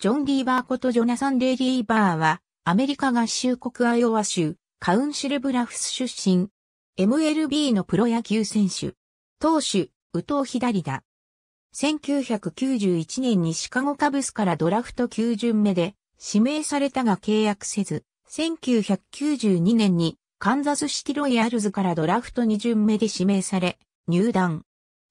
ジョン・リーバーことジョナサン・レイ・リーバーは、アメリカ合衆国アイオワ州、カウンシルブラフス出身。MLB のプロ野球選手。投手、宇藤左だ。1991年にシカゴカブスからドラフト9巡目で指名されたが契約せず、1992年にカンザスシティロイヤルズからドラフト2巡目で指名され、入団。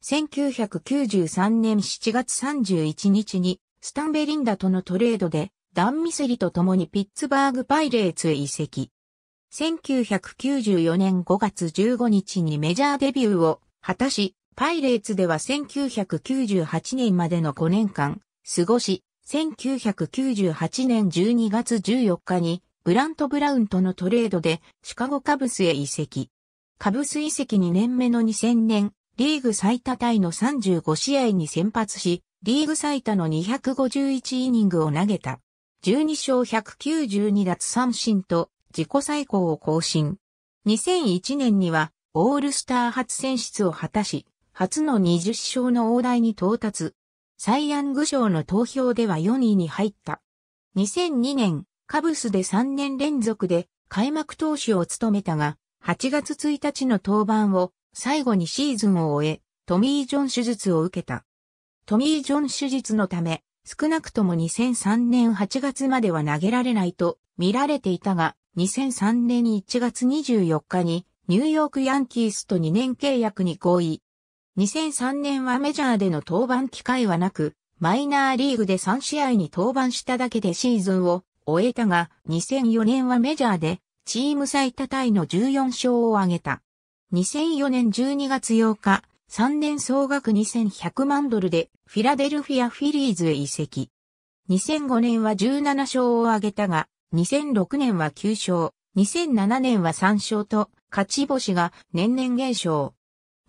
1993年7月31日にスタンベリンダとのトレードで、ダン・ミセリと共にピッツバーグ・パイレーツへ移籍。1994年5月15日にメジャーデビューを果たし、パイレーツでは1998年までの5年間、過ごし、1998年12月14日に、ブラント・ブラウンとのトレードで、シカゴカブスへ移籍。カブス移籍2年目の2000年、リーグ最多タイの35試合に先発し、リーグ最多の251イニングを投げた。12勝192奪三振と自己最高を更新。2001年にはオールスター初選出を果たし、初の20勝の大台に到達。サイ・ヤング賞の投票では4位に入った。2002年、カブスで3年連続で開幕投手を務めたが、8月1日の登板を最後にシーズンを終え、トミー・ジョン手術を受けた。トミー・ジョン手術のため、少なくとも2003年8月までは投げられないと見られていたが、2003年1月24日にニューヨークヤンキースと2年契約に合意。2003年はメジャーでの登板機会はなく、マイナーリーグで3試合に登板しただけでシーズンを終えたが、2004年はメジャーでチーム最多タイの14勝を挙げた。2004年12月8日、3年総額2100万ドルでフィラデルフィアフィリーズへ移籍。2005年は17勝を挙げたが、2006年は9勝、2007年は3勝と、勝ち星が年々減少。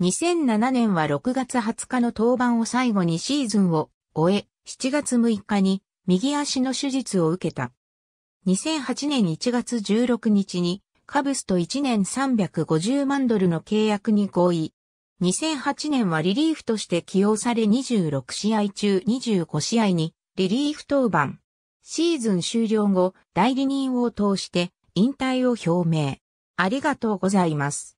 2007年は6月20日の登板を最後にシーズンを終え、7月6日に右足の手術を受けた。2008年1月16日にカブスと1年350万ドルの契約に合意。2008年はリリーフとして起用され26試合中25試合にリリーフ登板。シーズン終了後、代理人を通して引退を表明。ありがとうございます。